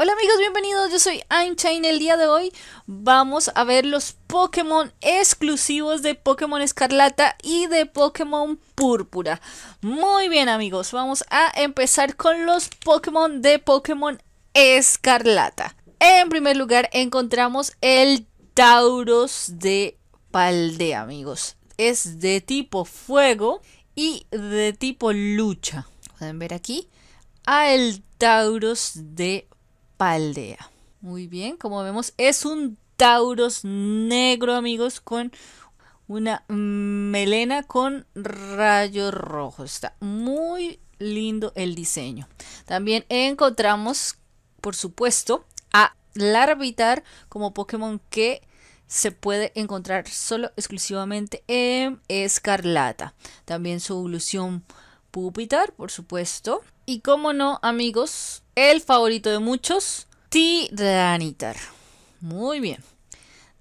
Hola amigos, bienvenidos, yo soy Chain. El día de hoy vamos a ver los Pokémon exclusivos de Pokémon Escarlata y de Pokémon Púrpura. Muy bien amigos, vamos a empezar con los Pokémon de Pokémon Escarlata. En primer lugar encontramos el Tauros de Paldea amigos. Es de tipo fuego y de tipo lucha. Pueden ver aquí el Tauros de Paldea Paldea. Muy bien, como vemos, es un Tauros negro, amigos, con una melena con rayos rojos. Está muy lindo el diseño. También encontramos, por supuesto, a Larvitar como Pokémon que se puede encontrar solo exclusivamente en Escarlata. También su evolución Pupitar, por supuesto. Y como no, amigos, el favorito de muchos, Tiranitar. Muy bien.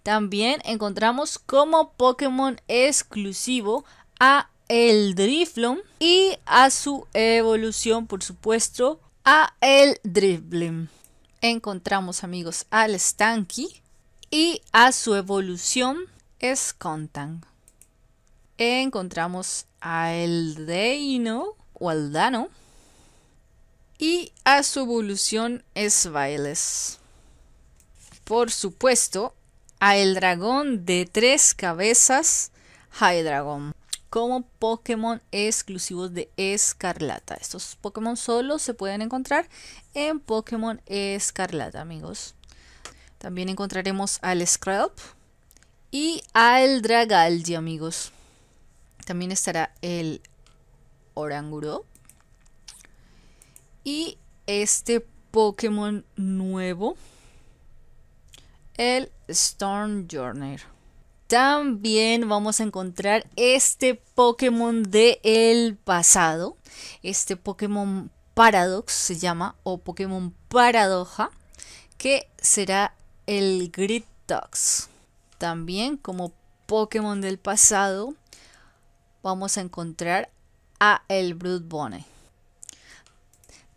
También encontramos como Pokémon exclusivo a el Driflon y a su evolución, por supuesto, a el Drifblim. Encontramos, amigos, al Stanky y a su evolución, Skontank. Encontramos Aldeino o Aldano y a su evolución bailes Por supuesto, a el dragón de tres cabezas Hydragon. como Pokémon exclusivos de Escarlata. Estos Pokémon solo se pueden encontrar en Pokémon Escarlata, amigos. También encontraremos al scrub y al Dragaldi, amigos. También estará el oranguro. Y este Pokémon nuevo, el Stormjourner. También vamos a encontrar este Pokémon del el pasado. Este Pokémon Paradox se llama, o Pokémon Paradoja, que será el Gritox. También como Pokémon del pasado vamos a encontrar a el Brut bonnet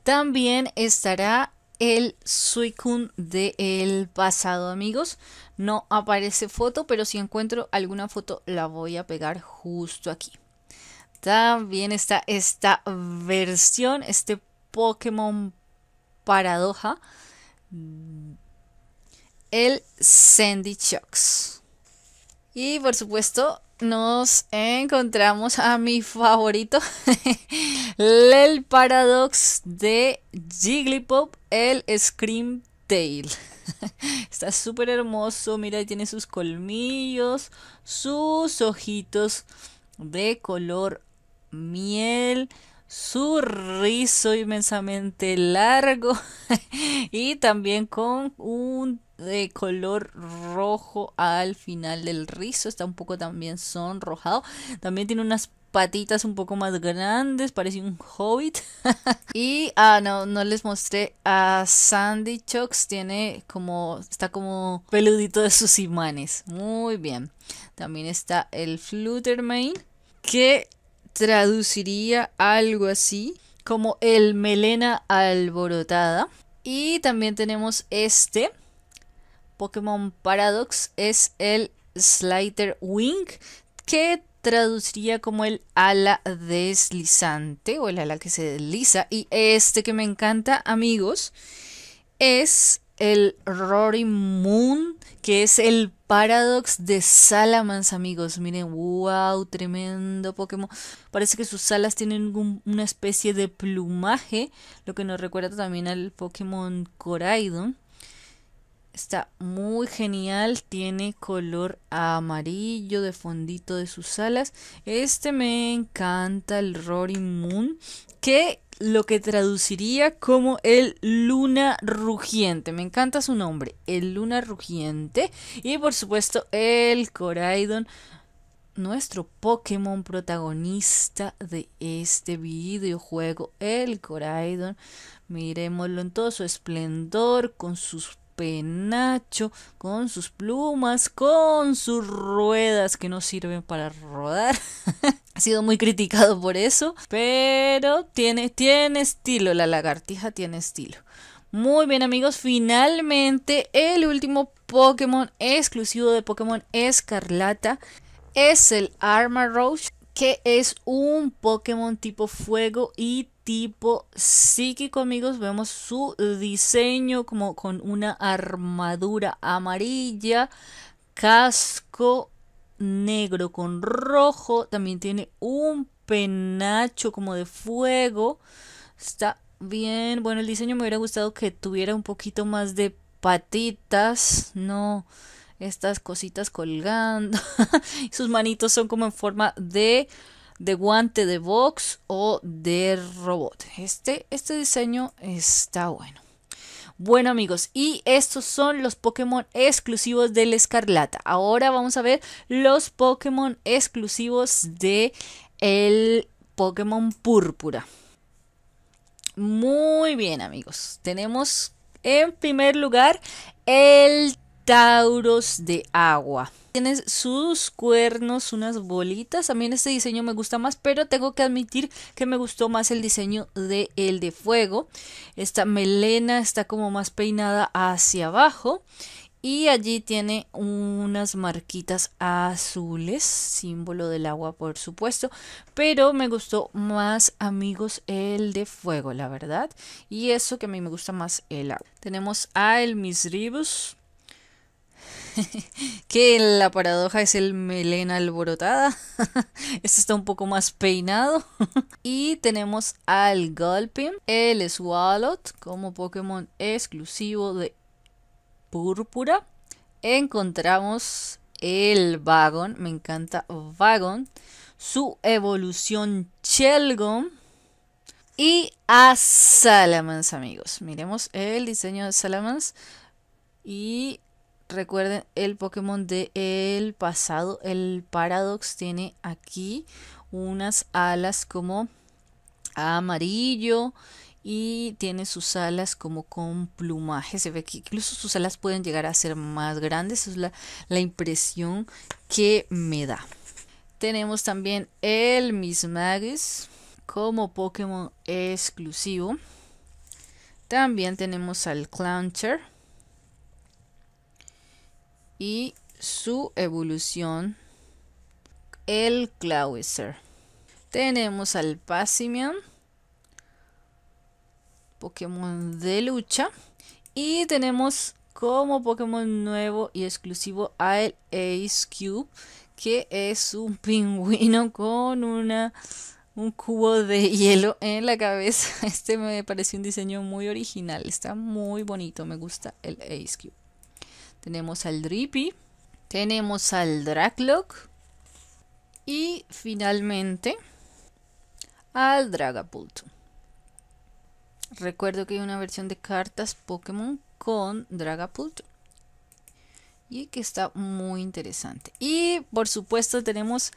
También estará el Suicune del pasado, amigos. No aparece foto, pero si encuentro alguna foto la voy a pegar justo aquí. También está esta versión, este Pokémon Paradoja, el Sandy Chucks. Y por supuesto, nos encontramos a mi favorito, el Paradox de Jigglypuff, el Scream Tail. Está súper hermoso, mira, tiene sus colmillos, sus ojitos de color miel su rizo inmensamente largo y también con un de eh, color rojo al final del rizo. Está un poco también sonrojado. También tiene unas patitas un poco más grandes, parece un hobbit. y ah no, no les mostré a Sandy Chucks, tiene como está como peludito de sus imanes. Muy bien. También está el Fluttermane que traduciría algo así como el melena alborotada. Y también tenemos este Pokémon Paradox, es el Slider Wing, que traduciría como el ala deslizante o el ala que se desliza. Y este que me encanta, amigos, es el Rory Moon, que es el Paradox de Salamans, amigos. Miren, wow, tremendo Pokémon. Parece que sus alas tienen una especie de plumaje, lo que nos recuerda también al Pokémon Coraidon. Está muy genial, tiene color amarillo de fondito de sus alas. Este me encanta, el Rory Moon, que lo que traduciría como el luna rugiente. Me encanta su nombre, el luna rugiente. Y por supuesto el Coraidon, nuestro Pokémon protagonista de este videojuego, el Coraidon. Miremoslo en todo su esplendor, con sus penacho, con sus plumas, con sus ruedas que no sirven para rodar. ha sido muy criticado por eso, pero tiene, tiene estilo, la lagartija tiene estilo. Muy bien amigos, finalmente el último Pokémon exclusivo de Pokémon Escarlata es el Armor Roach que es un Pokémon tipo fuego y tipo psíquico, amigos. Vemos su diseño como con una armadura amarilla, casco negro con rojo. También tiene un penacho como de fuego. Está bien. Bueno, el diseño me hubiera gustado que tuviera un poquito más de patitas. No estas cositas colgando. Sus manitos son como en forma de, de guante de box o de robot. Este, este diseño está bueno. Bueno amigos, y estos son los Pokémon exclusivos del Escarlata. Ahora vamos a ver los Pokémon exclusivos de el Pokémon Púrpura. Muy bien amigos, tenemos en primer lugar el tauros de agua. Tiene sus cuernos, unas bolitas. También este diseño me gusta más, pero tengo que admitir que me gustó más el diseño de el de fuego. Esta melena está como más peinada hacia abajo. Y allí tiene unas marquitas azules, símbolo del agua por supuesto, pero me gustó más amigos el de fuego, la verdad. Y eso que a mí me gusta más el agua. Tenemos a el Misribus, que la paradoja es el melena alborotada. este está un poco más peinado. y tenemos al golpin el swallow como Pokémon exclusivo de Púrpura. Encontramos el Vagon, me encanta Vagon. Su evolución Shelgon Y a Salamence, amigos. Miremos el diseño de Salamence. Y recuerden, el Pokémon del el pasado, el Paradox, tiene aquí unas alas como amarillo y tiene sus alas como con plumaje. Se ve que incluso sus alas pueden llegar a ser más grandes. es la, impresión que me da. Tenemos también el Magus como Pokémon exclusivo. También tenemos al Clowncher y su evolución, el Clauser. Tenemos al Passimian. Pokémon de lucha. Y tenemos como Pokémon nuevo y exclusivo al Ace Cube, que es un pingüino con una un cubo de hielo en la cabeza. Este me pareció un diseño muy original, está muy bonito, me gusta el Ace Cube. Tenemos al Drippy. Tenemos al Draclock. Y finalmente al Dragapult. Recuerdo que hay una versión de cartas Pokémon con Dragapult. Y que está muy interesante. Y por supuesto tenemos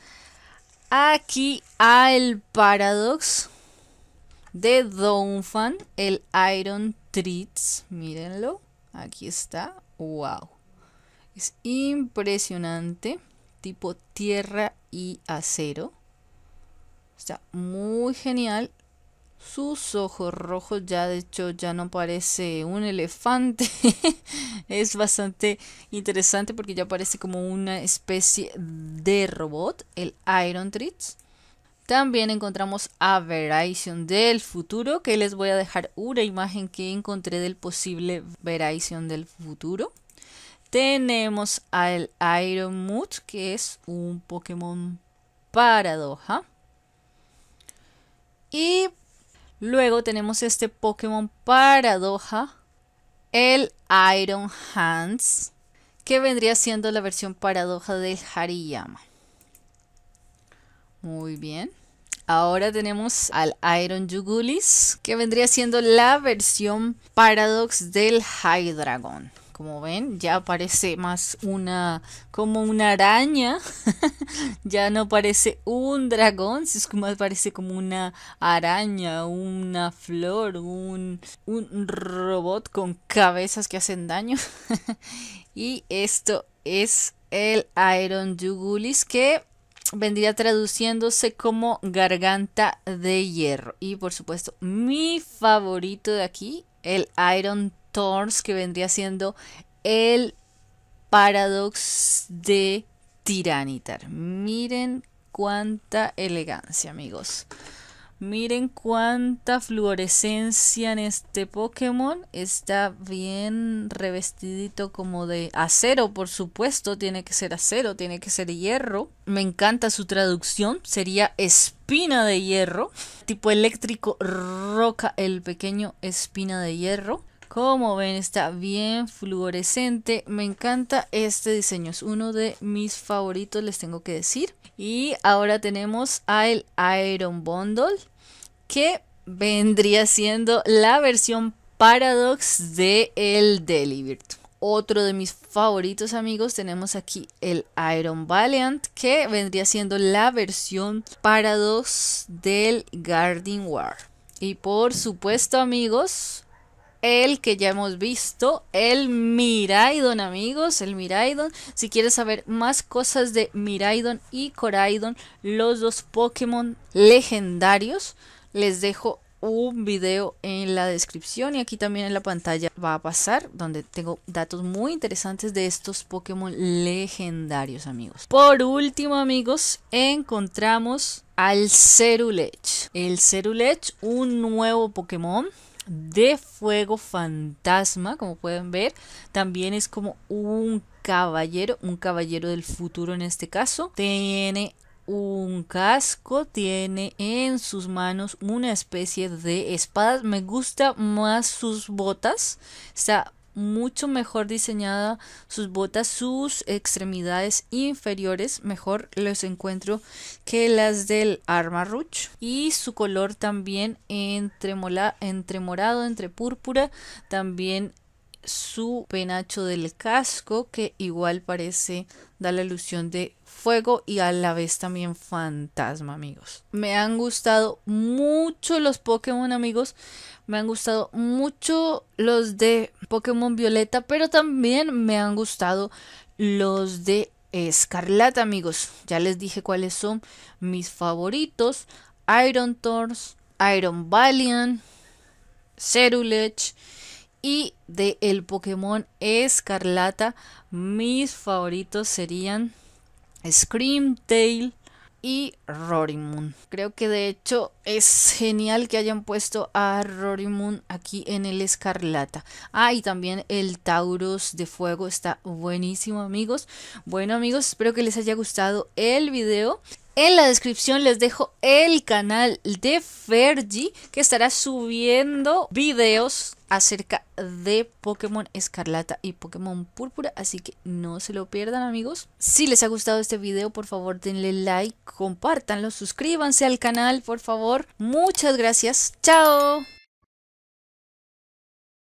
aquí al Paradox de Donphan, el Iron Treats. Mírenlo. Aquí está. ¡Wow! Es impresionante, tipo tierra y acero. Está muy genial. Sus ojos rojos ya de hecho ya no parece un elefante. es bastante interesante porque ya parece como una especie de robot, el Iron Treats. También encontramos a Verizon del futuro, que les voy a dejar una imagen que encontré del posible Verizon del futuro. Tenemos al Iron Ironmood, que es un Pokémon paradoja. Y luego tenemos este Pokémon paradoja, el Iron Hands, que vendría siendo la versión paradoja del Hariyama. Muy bien. Ahora tenemos al Iron Jugulis. que vendría siendo la versión Paradox del High Dragon. Como ven, ya parece más una como una araña. ya no parece un dragón, más parece como una araña, una flor, un, un robot con cabezas que hacen daño. y esto es el Iron Jugulis que vendría traduciéndose como garganta de hierro. Y por supuesto, mi favorito de aquí, el Iron que vendría siendo el Paradox de Tiranitar. Miren cuánta elegancia, amigos. Miren cuánta fluorescencia en este Pokémon. Está bien revestidito como de acero, por supuesto. Tiene que ser acero, tiene que ser hierro. Me encanta su traducción. Sería espina de hierro. Tipo eléctrico, roca, el pequeño espina de hierro. Como ven, está bien fluorescente. Me encanta este diseño. Es uno de mis favoritos, les tengo que decir. Y ahora tenemos al Iron Bundle, que vendría siendo la versión Paradox de el Otro de mis favoritos amigos, tenemos aquí el Iron Valiant, que vendría siendo la versión Paradox del Garden War. Y por supuesto amigos, el que ya hemos visto, el Miraidon, amigos, el Miraidon. Si quieres saber más cosas de Miraidon y Coraidon, los dos Pokémon legendarios, les dejo un video en la descripción y aquí también en la pantalla va a pasar donde tengo datos muy interesantes de estos Pokémon legendarios amigos. Por último amigos encontramos al Cerulech. El Cerulech, un nuevo Pokémon de fuego fantasma, como pueden ver. También es como un caballero, un caballero del futuro en este caso. Tiene un casco, tiene en sus manos una especie de espada Me gusta más sus botas. Está mucho mejor diseñada sus botas, sus extremidades inferiores, mejor los encuentro que las del Arma Rouge. Y su color también entre, entre morado, entre púrpura, también su penacho del casco que igual parece da la ilusión de fuego y a la vez también fantasma amigos me han gustado mucho los Pokémon amigos me han gustado mucho los de Pokémon Violeta pero también me han gustado los de Escarlata amigos ya les dije cuáles son mis favoritos Iron Thorns Iron Valiant Cerulech y de el Pokémon Escarlata, mis favoritos serían Screamtail y Rorimun. Creo que de hecho es genial que hayan puesto a Rorimun aquí en el Escarlata. Ah, y también el Tauros de Fuego está buenísimo, amigos. Bueno, amigos, espero que les haya gustado el video. En la descripción les dejo el canal de Fergie que estará subiendo videos acerca de Pokémon Escarlata y Pokémon Púrpura, así que no se lo pierdan amigos. Si les ha gustado este video, por favor denle like, compártanlo, suscríbanse al canal, por favor. Muchas gracias, chao.